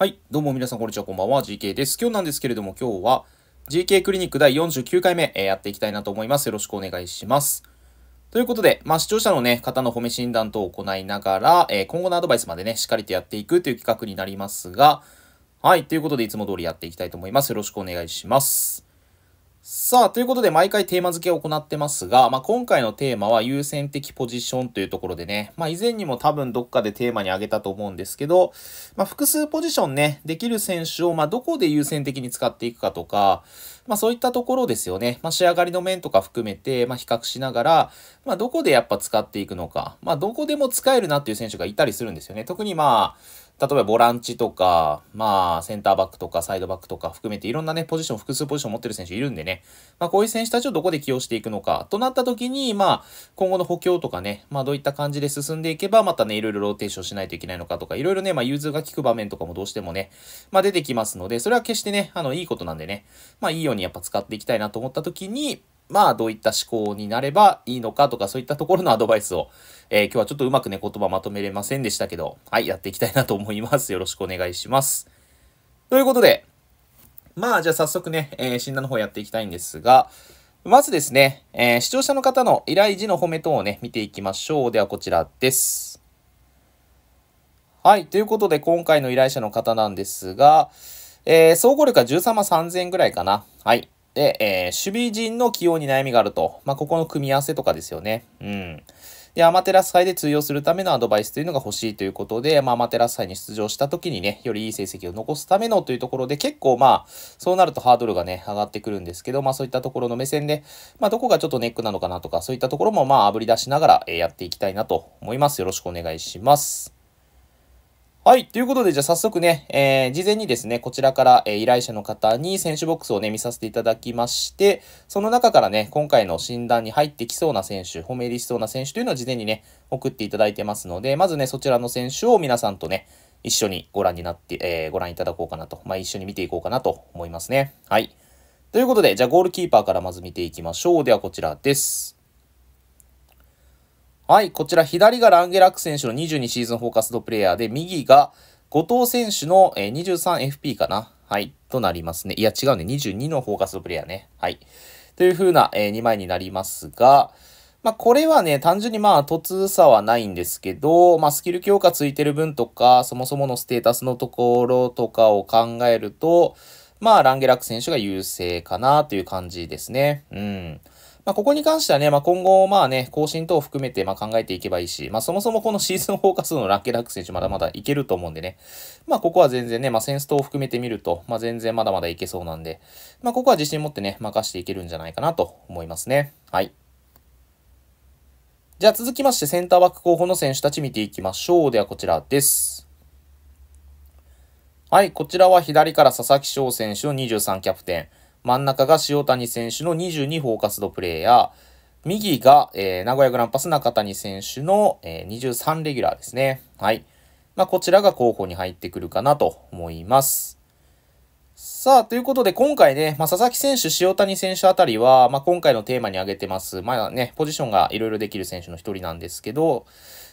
はい。どうも皆さん、こんにちは。こんばんは。GK です。今日なんですけれども、今日は GK クリニック第49回目、えー、やっていきたいなと思います。よろしくお願いします。ということで、まあ、視聴者のね、方の褒め診断等を行いながら、えー、今後のアドバイスまでね、しっかりとやっていくという企画になりますが、はい。ということで、いつも通りやっていきたいと思います。よろしくお願いします。さあ、ということで毎回テーマ付けを行ってますが、まあ、今回のテーマは優先的ポジションというところでね、まあ、以前にも多分どっかでテーマに挙げたと思うんですけど、まあ、複数ポジションね、できる選手を、まどこで優先的に使っていくかとか、まあそういったところですよね。まあ仕上がりの面とか含めて、まあ比較しながら、まあどこでやっぱ使っていくのか、まあどこでも使えるなっていう選手がいたりするんですよね。特にまあ、例えばボランチとか、まあセンターバックとかサイドバックとか含めていろんなね、ポジション、複数ポジション持ってる選手いるんでね、まあこういう選手たちをどこで起用していくのか、となった時に、まあ今後の補強とかね、まあどういった感じで進んでいけば、またね、いろいろローテーションしないといけないのかとか、いろいろね、まあ融通が効く場面とかもどうしてもね、まあ出てきますので、それは決してね、あの、いいことなんでね、まあいいようににやっぱ使っていきたいなと思った時に、まあ、どういった思考になればいいのかとか、そういったところのアドバイスを、えー、今日はちょっとうまくね、言葉まとめれませんでしたけど、はい、やっていきたいなと思います。よろしくお願いします。ということで、まあ、じゃあ早速ね、えー、診断の方やっていきたいんですが、まずですね、えー、視聴者の方の依頼時の褒め等をね、見ていきましょう。では、こちらです。はい、ということで、今回の依頼者の方なんですが、えー、総合力は13万3000円ぐらいかな。はい。で、えー、守備陣の起用に悩みがあると。まあ、ここの組み合わせとかですよね。うん。で、アマテラス祭で通用するためのアドバイスというのが欲しいということで、まあ、アマテラス祭に出場した時にね、よりいい成績を残すためのというところで、結構まあ、そうなるとハードルがね、上がってくるんですけど、まあそういったところの目線で、まあどこがちょっとネックなのかなとか、そういったところもまあ、炙り出しながら、えやっていきたいなと思います。よろしくお願いします。はい。ということで、じゃあ早速ね、えー、事前にですね、こちらから、えー、依頼者の方に選手ボックスをね、見させていただきまして、その中からね、今回の診断に入ってきそうな選手、褒め入りしそうな選手というのを事前にね、送っていただいてますので、まずね、そちらの選手を皆さんとね、一緒にご覧になって、えー、ご覧いただこうかなと、まあ、一緒に見ていこうかなと思いますね。はい。ということで、じゃあゴールキーパーからまず見ていきましょう。ではこちらです。はい、こちら左がランゲラック選手の22シーズンフォーカスドプレイヤーで、右が後藤選手の 23FP かなはい、となりますね。いや、違うね。22のフォーカスドプレイヤーね。はい。という風な、え2枚になりますが、まあ、これはね、単純にまあ、突差はないんですけど、まあ、スキル強化ついてる分とか、そもそものステータスのところとかを考えると、まあ、ランゲラック選手が優勢かなという感じですね。うん。まあ、ここに関してはね、まあ、今後、まあね、更新等を含めて、まあ、考えていけばいいし、まあ、そもそもこの シーズンフォーカスのラッケラック選手、まだまだいけると思うんでね、まあ、ここは全然ね、まあ、センス等を含めてみると、まあ、全然まだまだいけそうなんで、まあ、ここは自信持ってね、任していけるんじゃないかなと思いますね。はい。じゃあ続きましてセンターバック候補の選手たち見ていきましょう。ではこちらです。はい、こちらは左から佐々木翔選手の23キャプテン。真ん中が塩谷選手の22フォーカスドプレイヤー、右が、えー、名古屋グランパス中谷選手の、えー、23レギュラーですね。はい。まあ、こちらが候補に入ってくるかなと思います。さあ、ということで今回ね、まあ、佐々木選手、塩谷選手あたりは、まあ、今回のテーマに挙げてます。まあね、ポジションがいろいろできる選手の一人なんですけど、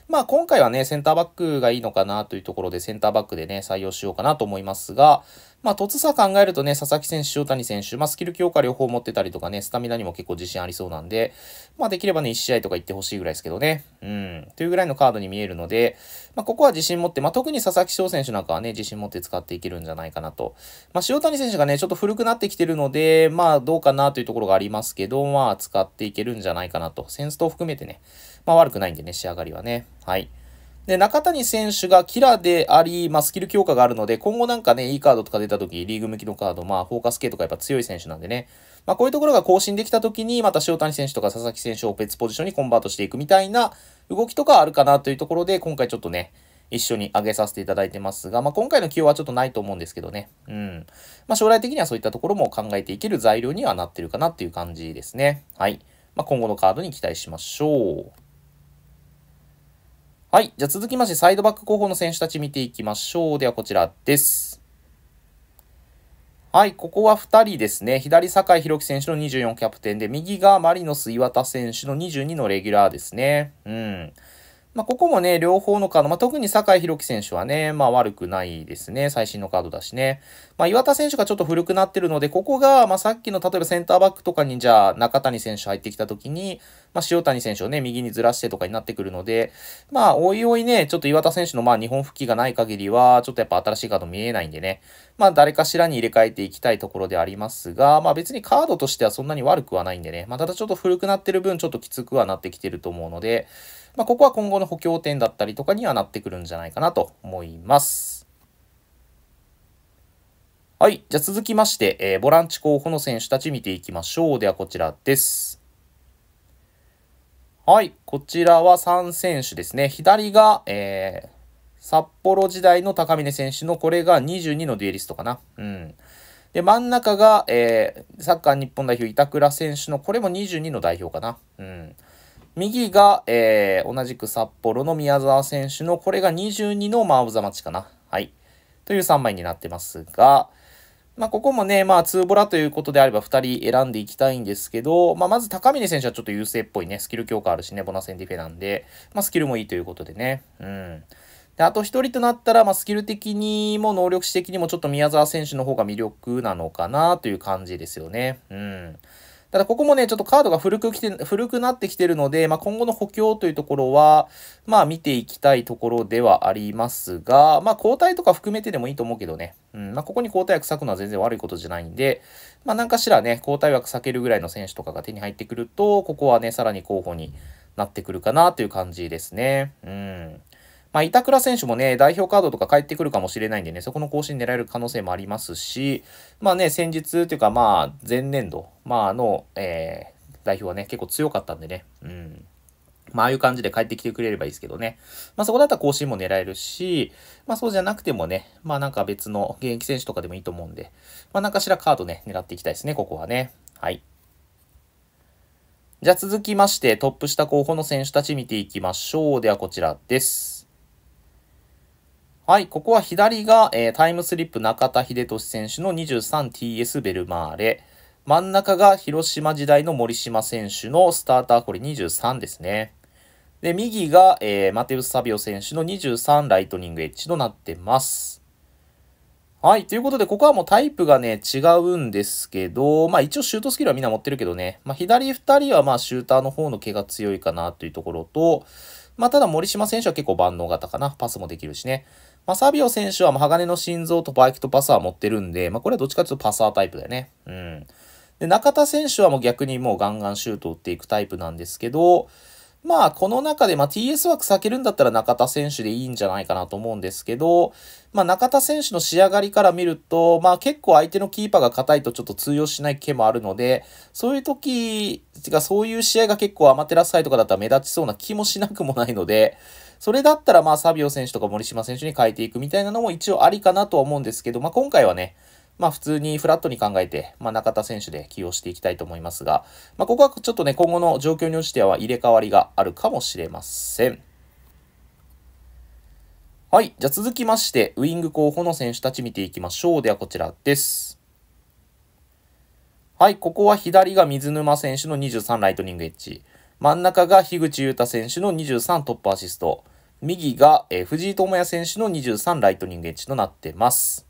まあ今回はね、センターバックがいいのかなというところで、センターバックでね、採用しようかなと思いますが、まあ、突さ考えるとね、佐々木選手、塩谷選手、まあ、スキル強化両方持ってたりとかね、スタミナにも結構自信ありそうなんで、まあ、できればね、1試合とか行ってほしいぐらいですけどね。うん。というぐらいのカードに見えるので、まあ、ここは自信持って、まあ、特に佐々木翔選手なんかはね、自信持って使っていけるんじゃないかなと。まあ、塩谷選手がね、ちょっと古くなってきてるので、まあ、どうかなというところがありますけど、まあ、使っていけるんじゃないかなと。センスと含めてね。まあ、悪くないんでね、仕上がりはね。はい。で、中谷選手がキラであり、まあ、スキル強化があるので、今後なんかね、いいカードとか出た時、リーグ向きのカード、まあ、フォーカス系とかやっぱ強い選手なんでね、まあ、こういうところが更新できた時に、また塩谷選手とか佐々木選手を別ポジションにコンバートしていくみたいな動きとかあるかなというところで、今回ちょっとね、一緒に上げさせていただいてますが、まあ、今回の起用はちょっとないと思うんですけどね。うん。まあ、将来的にはそういったところも考えていける材料にはなってるかなっていう感じですね。はい。まあ、今後のカードに期待しましょう。はい。じゃあ続きまして、サイドバック候補の選手たち見ていきましょう。では、こちらです。はい、ここは2人ですね。左、酒井宏樹選手の24キャプテンで、右がマリノス岩田選手の22のレギュラーですね。うん。まあ、ここもね、両方のカード、まあ、特に酒井宏樹選手はね、まあ、悪くないですね。最新のカードだしね。まあ、岩田選手がちょっと古くなってるので、ここが、まあ、さっきの例えばセンターバックとかに、じゃあ、中谷選手入ってきた時に、まあ、塩谷選手をね、右にずらしてとかになってくるので、まあ、おいおいね、ちょっと岩田選手のまあ、日本復帰がない限りは、ちょっとやっぱ新しいカード見えないんでね、まあ、誰かしらに入れ替えていきたいところでありますが、まあ、別にカードとしてはそんなに悪くはないんでね、まあ、ただちょっと古くなってる分、ちょっときつくはなってきてると思うので、まあ、ここは今後の補強点だったりとかにはなってくるんじゃないかなと思います。はい。じゃあ続きまして、えー、ボランチ候補の選手たち見ていきましょう。ではこちらです。はい、こちらは3選手ですね。左が、えー、札幌時代の高峰選手のこれが22のデュエリストかな。うん。で、真ん中が、えー、サッカー日本代表板倉選手のこれも22の代表かな。うん。右が、えー、同じく札幌の宮沢選手のこれが22のマーブ・ザ・マッチかな。はい。という3枚になってますが、まあ、ここもね、まあ、ツーボラということであれば2人選んでいきたいんですけど、まあ、まず高峰選手はちょっと優勢っぽいね、スキル強化あるしね、ボナセンディフェなんで、まあ、スキルもいいということでね、うん。で、あと1人となったら、まあ、スキル的にも能力値的にもちょっと宮沢選手の方が魅力なのかなという感じですよね、うん。ただここもね、ちょっとカードが古く来て、古くなってきてるので、まあ、今後の補強というところは、まあ見ていきたいところではありますが、まあ交代とか含めてでもいいと思うけどね。うん、まあここに交代枠割くのは全然悪いことじゃないんで、まあ何かしらね、交代枠避けるぐらいの選手とかが手に入ってくると、ここはね、さらに候補になってくるかなという感じですね。うん。まあ、板倉選手もね、代表カードとか返ってくるかもしれないんでね、そこの更新狙える可能性もありますし、まあね、先日というか、まあ、前年度、まあ、の、えー、代表はね、結構強かったんでね、うん。まあ、ああいう感じで帰ってきてくれればいいですけどね。まあ、そこだったら更新も狙えるし、まあ、そうじゃなくてもね、まあ、なんか別の現役選手とかでもいいと思うんで、まあ、なんかしらカードね、狙っていきたいですね、ここはね。はい。じゃあ続きまして、トップ下候補の選手たち見ていきましょう。ではこちらです。はい、ここは左が、えー、タイムスリップ中田秀俊選手の 23TS ベルマーレ。真ん中が広島時代の森島選手のスターター、これ23ですね。で、右が、えー、マテウス・サビオ選手の23ライトニングエッジとなってます。はい。ということで、ここはもうタイプがね、違うんですけど、まあ一応シュートスキルはみんな持ってるけどね、まあ左二人はまあシューターの方の毛が強いかなというところと、まあただ森島選手は結構万能型かな。パスもできるしね。まあ、サビオ選手は、もう鋼の心臓とバイクとパスは持ってるんで、まあ、これはどっちかというとパサータイプだよね。うん。で、中田選手はもう逆にもうガンガンシュートを打っていくタイプなんですけど、まあ、この中で、まあ、TS 枠避けるんだったら中田選手でいいんじゃないかなと思うんですけど、まあ、中田選手の仕上がりから見ると、まあ、結構相手のキーパーが硬いとちょっと通用しない気もあるので、そういう時、てかそういう試合が結構アマテラスいとかだったら目立ちそうな気もしなくもないので、それだったら、まあ、サビオ選手とか森島選手に変えていくみたいなのも一応ありかなとは思うんですけど、まあ、今回はね、まあ普通にフラットに考えて、まあ中田選手で起用していきたいと思いますが、まあここはちょっとね、今後の状況に応じては入れ替わりがあるかもしれません。はい。じゃあ続きまして、ウイング候補の選手たち見ていきましょう。ではこちらです。はい。ここは左が水沼選手の23ライトニングエッジ。真ん中が樋口優太選手の23トップアシスト。右が、えー、藤井智也選手の23ライトニングエッジとなってます。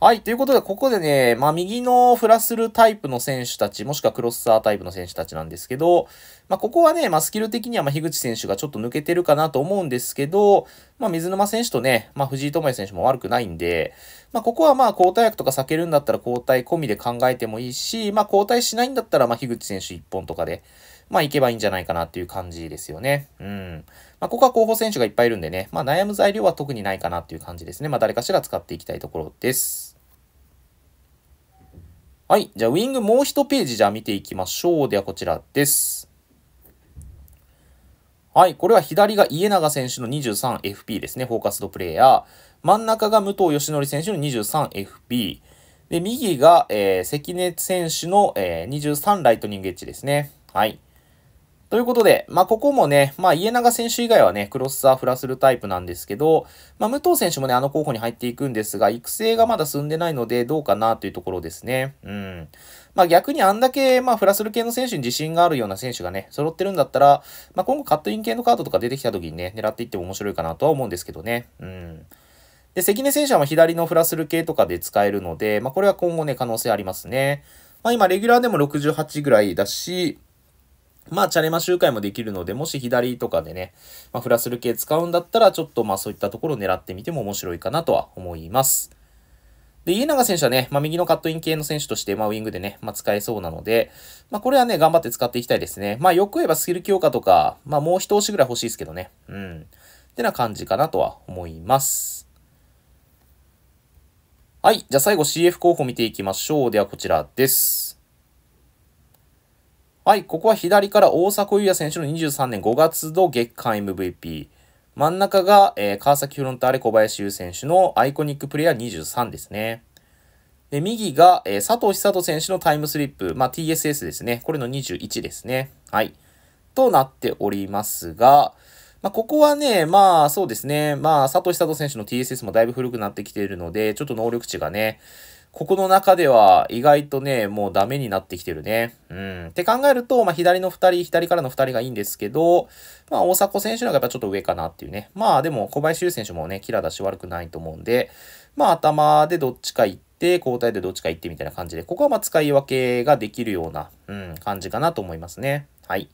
はい。ということで、ここでね、まあ、右のフラスルタイプの選手たち、もしくはクロスサータイプの選手たちなんですけど、まあ、ここはね、まあ、スキル的には、ま、樋口選手がちょっと抜けてるかなと思うんですけど、まあ、水沼選手とね、まあ、藤井智也選手も悪くないんで、まあ、ここはま、あ交代役とか避けるんだったら交代込みで考えてもいいし、まあ、交代しないんだったら、ま、樋口選手1本とかで、まあ、いけばいいんじゃないかなっていう感じですよね。うん。まあ、ここは候補選手がいっぱいいるんでね、まあ、悩む材料は特にないかなっていう感じですね。まあ、誰かしら使っていきたいところです。はい。じゃあ、ウィングもう一ページじゃあ見ていきましょう。では、こちらです。はい。これは左が家永選手の 23FP ですね。フォーカスドプレイヤー。真ん中が武藤義則選手の 23FP。で、右が、えー、関根選手の、えー、23ライトニングエッジですね。はい。ということで、まあ、ここもね、まあ、家長選手以外はね、クロスサーフラするタイプなんですけど、まあ、武藤選手もね、あの候補に入っていくんですが、育成がまだ進んでないので、どうかなというところですね。うん。まあ、逆にあんだけ、まあ、フラする系の選手に自信があるような選手がね、揃ってるんだったら、まあ、今後カットイン系のカードとか出てきた時にね、狙っていっても面白いかなとは思うんですけどね。うん。で、関根選手は左のフラする系とかで使えるので、まあ、これは今後ね、可能性ありますね。まあ、今、レギュラーでも68ぐらいだし、まあ、チャレマ周回もできるので、もし左とかでね、まあ、フラスル系使うんだったら、ちょっとまあそういったところを狙ってみても面白いかなとは思います。で、家永選手はね、まあ、右のカットイン系の選手として、まあ、ウィングでね、まあ、使えそうなので、まあ、これはね、頑張って使っていきたいですね。まあ、よく言えばスキル強化とか、まあ、もう一押しぐらい欲しいですけどね。うん。ってな感じかなとは思います。はい。じゃあ最後 CF 候補見ていきましょう。ではこちらです。はい、ここは左から大迫勇也選手の23年5月度月間 MVP。真ん中が、えー、川崎フロンターレ小林優選手のアイコニックプレイヤー23ですね。で、右が、えー、佐藤久人選手のタイムスリップ、まあ、TSS ですね。これの21ですね。はい。となっておりますが、まあ、ここはね、まあそうですね、まあ佐藤久人選手の TSS もだいぶ古くなってきているので、ちょっと能力値がね、ここの中では意外とね、もうダメになってきてるね。うん。って考えると、まあ、左の2人、左からの2人がいいんですけど、まあ、大迫選手の方がやっぱちょっと上かなっていうね。まあ、でも、小林優選手もね、キラだし悪くないと思うんで、まあ、頭でどっちか行って、交代でどっちか行ってみたいな感じで、ここはまあ、使い分けができるような、うん、感じかなと思いますね。はい。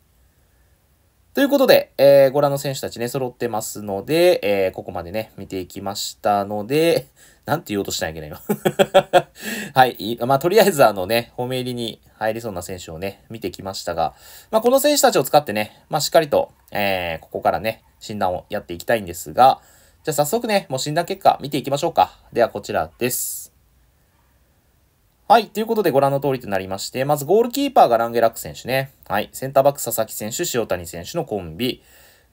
ということで、えー、ご覧の選手たちね、揃ってますので、えー、ここまでね、見ていきましたので、なんて言おうとしたんやけど、今。はい。まあ、とりあえずあのね、褒め入りに入りそうな選手をね、見てきましたが、まあ、この選手たちを使ってね、まあ、しっかりと、えー、ここからね、診断をやっていきたいんですが、じゃあ早速ね、もう診断結果見ていきましょうか。ではこちらです。はい。ということでご覧の通りとなりまして、まずゴールキーパーがランゲラック選手ね。はい。センターバック佐々木選手、塩谷選手のコンビ。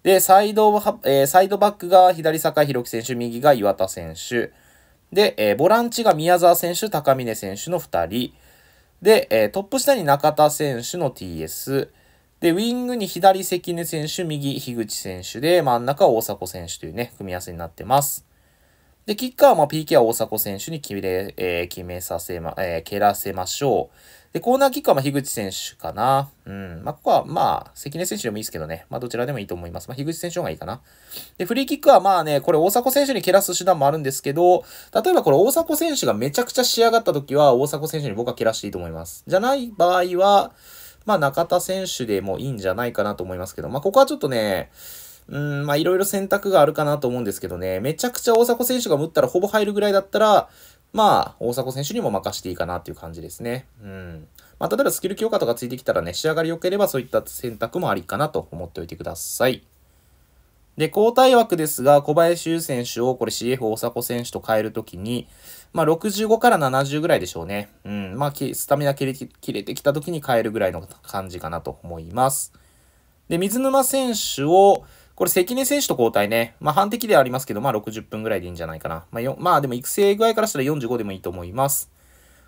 で、サイド、えー、サイドバックが左坂宏樹選手、右が岩田選手。で、えー、ボランチが宮沢選手、高峰選手の2人。で、えー、トップ下に中田選手の TS。で、ウィングに左関根選手、右樋口選手で、真ん中大迫選手というね、組み合わせになってます。で、キッカーはま PK は大迫選手に決め、えー、決めさせま、えー、蹴らせましょう。で、コーナーキッカーは樋口選手かな。うん。まあ、ここは、まあ、関根選手でもいいですけどね。まあ、どちらでもいいと思います。まあ、樋口選手の方がいいかな。で、フリーキックはまあね、これ大迫選手に蹴らす手段もあるんですけど、例えばこれ大迫選手がめちゃくちゃ仕上がった時は、大迫選手に僕は蹴らしていいと思います。じゃない場合は、まあ、中田選手でもいいんじゃないかなと思いますけど、まあ、ここはちょっとね、うん、まあいろいろ選択があるかなと思うんですけどね、めちゃくちゃ大迫選手が打ったらほぼ入るぐらいだったら、まあ、大迫選手にも任していいかなっていう感じですね。うん。まあ、例えばスキル強化とかついてきたらね、仕上がり良ければそういった選択もありかなと思っておいてください。で、交代枠ですが、小林優選手をこれ CF 大迫選手と変えるときに、まあ、65から70ぐらいでしょうね。うん。まあ、スタミナ切れ切れてきたときに変えるぐらいの感じかなと思います。で、水沼選手を、これ関根選手と交代ね、まあ反的ではありますけど、まあ60分ぐらいでいいんじゃないかな。まあよ、まあでも育成具合からしたら45でもいいと思います。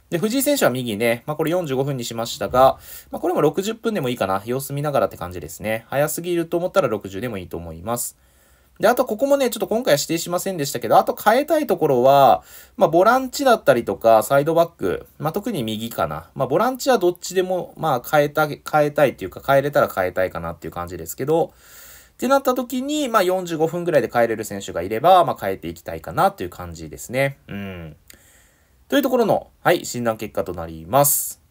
で、藤井選手は右ね、まあこれ45分にしましたが、まあこれも60分でもいいかな。様子見ながらって感じですね。早すぎると思ったら60でもいいと思います。で、あとここもね、ちょっと今回は指定しませんでしたけど、あと変えたいところは、まあボランチだったりとか、サイドバック、まあ特に右かな。まあボランチはどっちでも、まあ変えた、変えたいっていうか、変えれたら変えたいかなっていう感じですけど、ってなった時に、まあ、45分ぐらいで帰れる選手がいれば、まあ、変えていきたいかなという感じですね。うん。というところの、はい、診断結果となります。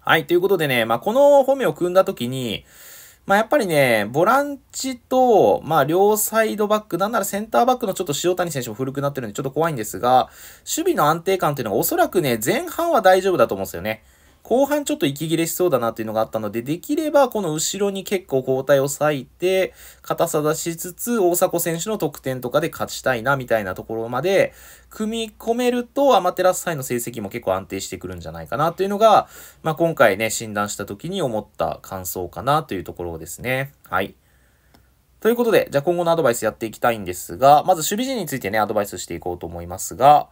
はい、ということでね、まあ、この褒めを組んだ時に、まあ、やっぱりね、ボランチと、まあ、両サイドバック、なんならセンターバックのちょっと塩谷選手も古くなってるんでちょっと怖いんですが、守備の安定感っていうのがおそらくね、前半は大丈夫だと思うんですよね。後半ちょっと息切れしそうだなっていうのがあったので、できればこの後ろに結構交代を割いて、硬さ出しつつ、大迫選手の得点とかで勝ちたいなみたいなところまで、組み込めるとアマテラス杯の成績も結構安定してくるんじゃないかなというのが、まあ、今回ね、診断した時に思った感想かなというところですね。はい。ということで、じゃあ今後のアドバイスやっていきたいんですが、まず守備陣についてね、アドバイスしていこうと思いますが、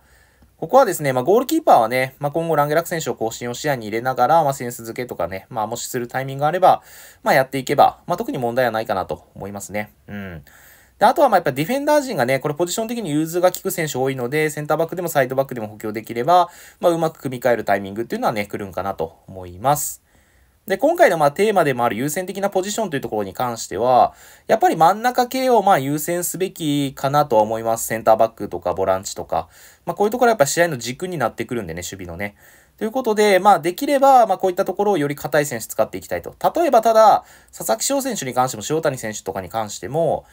ここはですね、まあ、ゴールキーパーはね、まあ、今後ランゲラック選手を更新を視野に入れながら、まあ、センス付けとかね、まあ、もしするタイミングがあれば、まあ、やっていけば、まあ、特に問題はないかなと思いますね。うん。で、あとはまあやっぱディフェンダー陣がね、これポジション的に融通が効く選手多いので、センターバックでもサイドバックでも補強できれば、まあ、うまく組み替えるタイミングっていうのはね、来るんかなと思います。で、今回のまあテーマでもある優先的なポジションというところに関しては、やっぱり真ん中系をまあ優先すべきかなとは思います。センターバックとかボランチとか。まあこういうところはやっぱ試合の軸になってくるんでね、守備のね。ということで、まあできれば、まあこういったところをより硬い選手使っていきたいと。例えばただ、佐々木翔選手に関しても塩谷選手とかに関しても、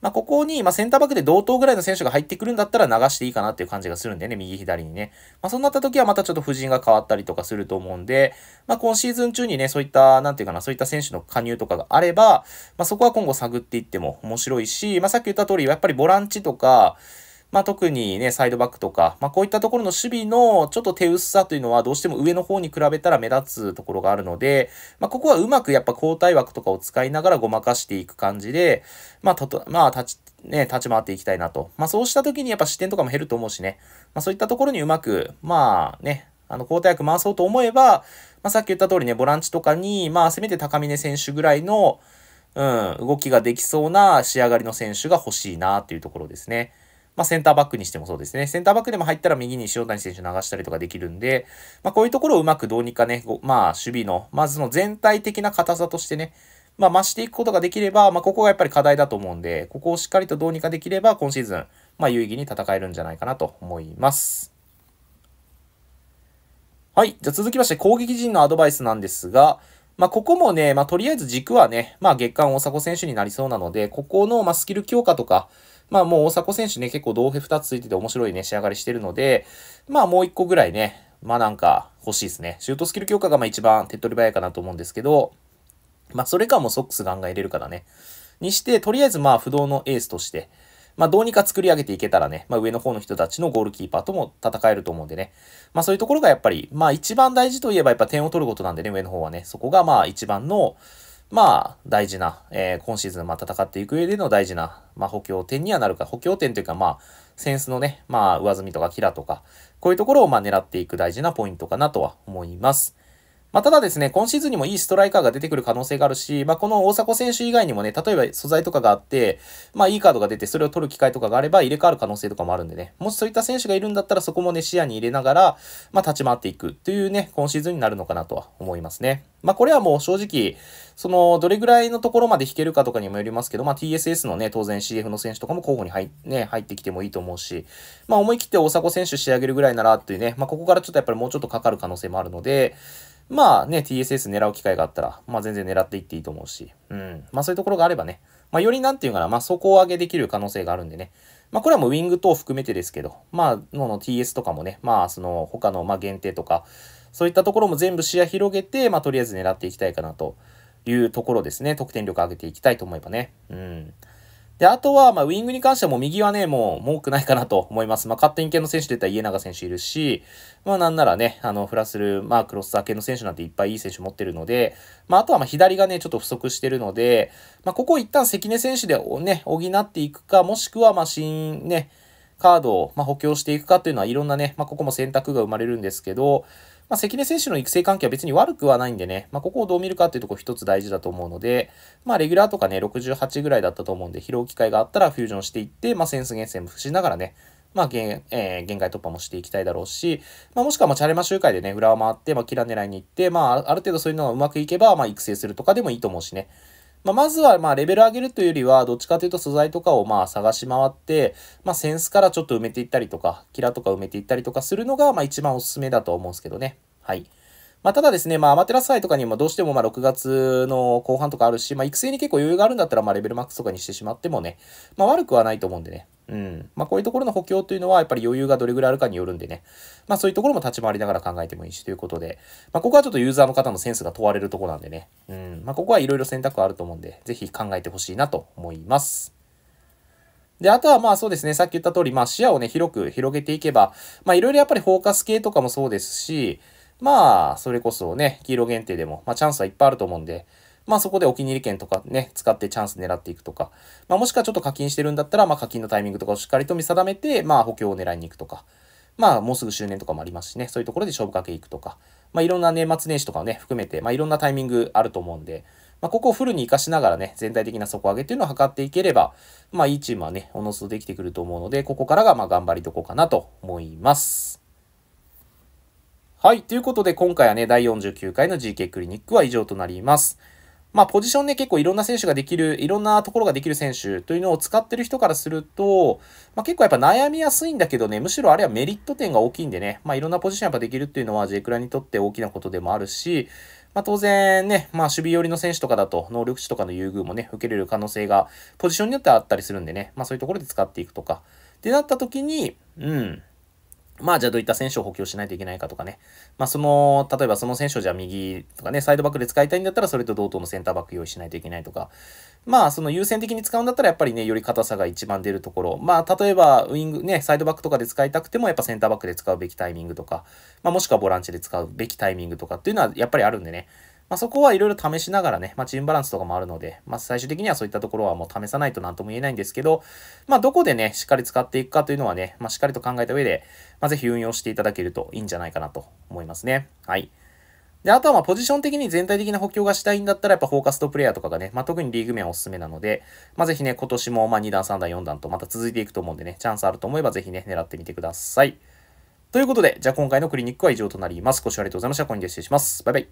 まあ、ここに、まあ、センターバックで同等ぐらいの選手が入ってくるんだったら流していいかなっていう感じがするんでね、右左にね。まあ、そうなった時はまたちょっと布陣が変わったりとかすると思うんで、まあ、今シーズン中にね、そういった、なんていうかな、そういった選手の加入とかがあれば、まあ、そこは今後探っていっても面白いし、まあ、さっき言った通り、やっぱりボランチとか、まあ、特にね、サイドバックとか、まあ、こういったところの守備のちょっと手薄さというのはどうしても上の方に比べたら目立つところがあるので、まあ、ここはうまくやっぱ交代枠とかを使いながらごまかしていく感じで、まあ、たと、まあ、立ち、ね、立ち回っていきたいなと。まあ、そうした時にやっぱ視点とかも減ると思うしね、まあ、そういったところにうまく、まあね、あの、交代役回そうと思えば、まあ、さっき言った通りね、ボランチとかに、まあ、せめて高峰選手ぐらいの、うん、動きができそうな仕上がりの選手が欲しいなというところですね。まあ、センターバックにしてもそうですね。センターバックでも入ったら右に塩谷選手流したりとかできるんで、まあ、こういうところをうまくどうにかね、まあ、守備の、まずの全体的な硬さとしてね、まあ、増していくことができれば、まあ、ここがやっぱり課題だと思うんで、ここをしっかりとどうにかできれば、今シーズン、まあ、有意義に戦えるんじゃないかなと思います。はい。じゃあ続きまして、攻撃陣のアドバイスなんですが、まあ、ここもね、まあ、とりあえず軸はね、まあ、月間大迫選手になりそうなので、ここの、まあ、スキル強化とか、まあもう大迫選手ね、結構同平2つついてて面白いね、仕上がりしてるので、まあもう1個ぐらいね、まあなんか欲しいですね。シュートスキル強化がまあ一番手っ取り早いかなと思うんですけど、まあそれかもソックスガンガン入れるからね。にして、とりあえずまあ不動のエースとして、まあどうにか作り上げていけたらね、まあ上の方の人たちのゴールキーパーとも戦えると思うんでね。まあそういうところがやっぱり、まあ一番大事といえばやっぱ点を取ることなんでね、上の方はね。そこがまあ一番の、まあ、大事な、えー、今シーズン、まあ、戦っていく上での大事な、まあ、補強点にはなるか、補強点というか、まあ、センスのね、まあ、上積みとかキラとか、こういうところを、まあ、狙っていく大事なポイントかなとは思います。まあ、ただですね、今シーズンにもいいストライカーが出てくる可能性があるし、まあ、この大迫選手以外にもね、例えば素材とかがあって、まあ、いいカードが出て、それを取る機会とかがあれば入れ替わる可能性とかもあるんでね、もしそういった選手がいるんだったら、そこもね、視野に入れながら、まあ、立ち回っていくというね、今シーズンになるのかなとは思いますね。まあ、これはもう正直、その、どれぐらいのところまで弾けるかとかにもよりますけど、まあ、TSS のね、当然 CF の選手とかも候補に入,、ね、入ってきてもいいと思うし、まあ、思い切って大迫選手仕上げるぐらいならっていうね、まあ、ここからちょっとやっぱりもうちょっとかかる可能性もあるので、まあね、TSS 狙う機会があったら、まあ全然狙っていっていいと思うし、うん。まあそういうところがあればね、まあよりなんていうかな、まあ底を上げできる可能性があるんでね。まあこれはもうウィング等含めてですけど、まあのの TS とかもね、まあその他のまあ限定とか、そういったところも全部視野広げて、まあとりあえず狙っていきたいかなというところですね。得点力上げていきたいと思えばね。うん。で、あとは、まあ、ウィングに関してはもう右はね、もう文句ないかなと思います。まあ、勝手に系の選手出たら家長選手いるし、まあ、なんならね、あの、フラスル、まあ、クロスター系の選手なんていっぱいいい選手持ってるので、まあ、あとはまあ、左がね、ちょっと不足してるので、まあ、ここを一旦関根選手でね、補っていくか、もしくは、まあ、新ね、カードを、ま補強していくかというのは、いろんなね、まあ、ここも選択が生まれるんですけど、まあ、関根選手の育成関係は別に悪くはないんでね、まあ、ここをどう見るかっていうとこ一つ大事だと思うので、まあ、レギュラーとかね、68ぐらいだったと思うんで、拾う機会があったらフュージョンしていって、まあ、センス厳選もしながらね、まあ、限、えー、限界突破もしていきたいだろうし、まあ、もしくは、チャレマ集会でね、裏を回って、まあ、キラ狙いに行って、まあ、ある程度そういうのがうまくいけば、まあ、育成するとかでもいいと思うしね。まあ、まずは、まレベル上げるというよりは、どっちかというと素材とかをまあ探し回って、まあ、センスからちょっと埋めていったりとか、キラとか埋めていったりとかするのが、まあ、一番おすすめだと思うんですけどね。はい。まあ、ただですね、まあ、アマテラス祭とかにもどうしてもまあ6月の後半とかあるし、まあ、育成に結構余裕があるんだったら、まあ、レベルマックスとかにしてしまってもね、まあ、悪くはないと思うんでね。うん。まあ、こういうところの補強というのは、やっぱり余裕がどれぐらいあるかによるんでね。まあ、そういうところも立ち回りながら考えてもいいしということで、まあ、ここはちょっとユーザーの方のセンスが問われるとこなんでね。うん。まあ、ここはいろいろ選択あると思うんで、ぜひ考えてほしいなと思います。で、あとはまあそうですね、さっき言った通り、まあ視野をね、広く広げていけば、まあいろいろやっぱりフォーカス系とかもそうですし、まあ、それこそね、黄色限定でも、まあ、チャンスはいっぱいあると思うんで、まあそこでお気に入り券とかね、使ってチャンス狙っていくとか、まあもしくはちょっと課金してるんだったら、まあ課金のタイミングとかをしっかりと見定めて、まあ補強を狙いに行くとか、まあもうすぐ周年とかもありますしね、そういうところで勝負かけ行くとか、まあいろんな年、末年始とかをね、含めて、まあいろんなタイミングあると思うんで、まあここをフルに活かしながらね、全体的な底上げっていうのを図っていければ、まあいいチームはね、おのずとできてくると思うので、ここからがまあ頑張りとこうかなと思います。はい。ということで、今回はね、第49回の GK クリニックは以上となります。まあ、ポジションね、結構いろんな選手ができる、いろんなところができる選手というのを使ってる人からすると、まあ、結構やっぱ悩みやすいんだけどね、むしろあれはメリット点が大きいんでね、まあ、いろんなポジションやっぱできるっていうのは J クラにとって大きなことでもあるし、まあ、当然ね、まあ、守備寄りの選手とかだと、能力値とかの優遇もね、受けれる可能性が、ポジションによってはあったりするんでね、まあ、そういうところで使っていくとか。ってなった時に、うん、まあ、じゃあどういった選手を補強しないといけないかとかね。まあ、その、例えばその選手をじゃあ右とかね、サイドバックで使いたいんだったら、それと同等のセンターバック用意しないといけないとか。まあ、その優先的に使うんだったら、やっぱりね、より硬さが一番出るところ。まあ、例えば、ウイング、ね、サイドバックとかで使いたくても、やっぱセンターバックで使うべきタイミングとか、まあ、もしくはボランチで使うべきタイミングとかっていうのは、やっぱりあるんでね。まあ、そこはいろいろ試しながらね、まあ、チームバランスとかもあるので、まあ、最終的にはそういったところはもう試さないと何とも言えないんですけど、まあ、どこでね、しっかり使っていくかというのはね、まあ、しっかりと考えた上で、まあ、ぜひ運用していただけるといいんじゃないかなと思いますね。はい。で、あとはポジション的に全体的な補強がしたいんだったら、やっぱフォーカストプレイヤーとかがね、まあ、特にリーグ面はおすすめなので、まあ、ぜひね、今年もま2段、3段、4段とまた続いていくと思うんでね、チャンスあると思えばぜひね、狙ってみてください。ということで、じゃあ今回のクリニックは以上となります。ご視聴ありがとうございました。コイで失礼します。バイバイ。